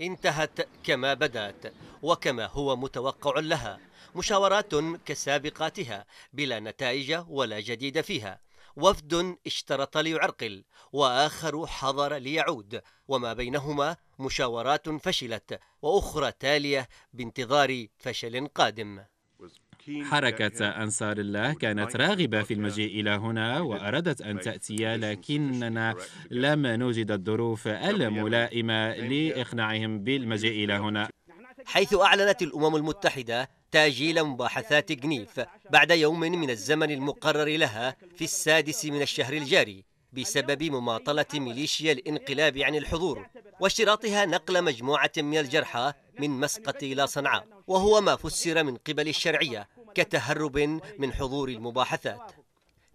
انتهت كما بدات وكما هو متوقع لها مشاورات كسابقاتها بلا نتائج ولا جديد فيها وفد اشترط ليعرقل واخر حضر ليعود وما بينهما مشاورات فشلت واخرى تاليه بانتظار فشل قادم حركة أنصار الله كانت راغبة في المجيء إلى هنا وأرادت أن تأتي لكننا لم نجد الظروف الملائمة لإقناعهم بالمجيء إلى هنا حيث أعلنت الأمم المتحدة تأجيل مباحثات جنيف بعد يوم من الزمن المقرر لها في السادس من الشهر الجاري بسبب مماطلة ميليشيا الانقلاب عن الحضور واشتراطها نقل مجموعة من الجرحى من مسقط إلى صنعاء وهو ما فسر من قبل الشرعية كتهرب من حضور المباحثات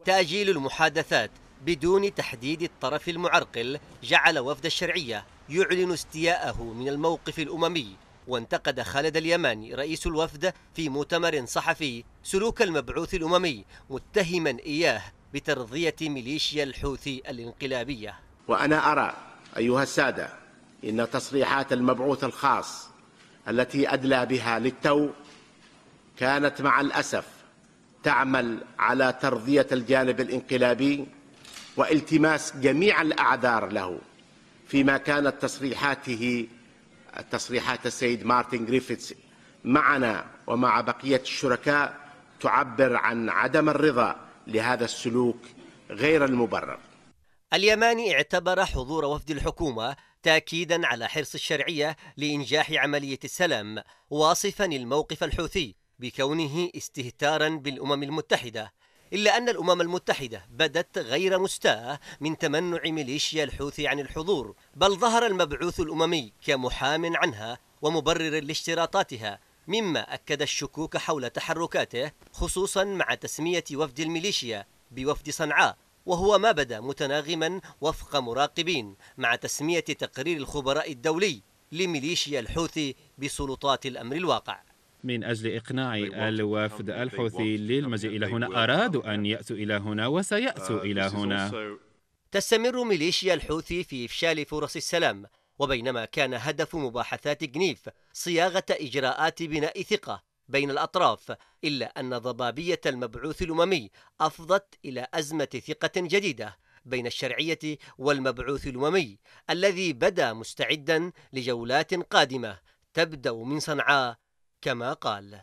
تأجيل المحادثات بدون تحديد الطرف المعرقل جعل وفد الشرعية يعلن استياءه من الموقف الأممي وانتقد خالد اليماني رئيس الوفد في مؤتمر صحفي سلوك المبعوث الأممي متهما إياه بترضية ميليشيا الحوثي الانقلابية وأنا أرى أيها السادة إن تصريحات المبعوث الخاص التي أدلى بها للتو كانت مع الأسف تعمل على ترضية الجانب الانقلابي والتماس جميع الأعذار له فيما كانت تصريحاته تصريحات السيد مارتن جريفيتس معنا ومع بقية الشركاء تعبر عن عدم الرضا لهذا السلوك غير المبرر اليماني اعتبر حضور وفد الحكومة تأكيدا على حرص الشرعية لإنجاح عملية السلام واصفا الموقف الحوثي بكونه استهتارا بالأمم المتحدة إلا أن الأمم المتحدة بدت غير مستاءة من تمنع ميليشيا الحوثي عن الحضور بل ظهر المبعوث الأممي كمحام عنها ومبرر لاشتراطاتها مما أكد الشكوك حول تحركاته خصوصا مع تسمية وفد الميليشيا بوفد صنعاء وهو ما بدا متناغما وفق مراقبين مع تسمية تقرير الخبراء الدولي لميليشيا الحوثي بسلطات الأمر الواقع من أجل إقناع طيب، الوفد الحوثي للمجيء إلى هنا أرادوا أن يأتوا إلى هنا وسيأتوا uh, إلى هنا تستمر ميليشيا الحوثي في إفشال فرص السلام وبينما كان هدف مباحثات جنيف صياغة إجراءات بناء ثقة بين الأطراف إلا أن ضبابية المبعوث الأممي أفضت إلى أزمة ثقة جديدة بين الشرعية والمبعوث الأممي الذي بدا مستعدا لجولات قادمة تبدأ من صنعاء كما قال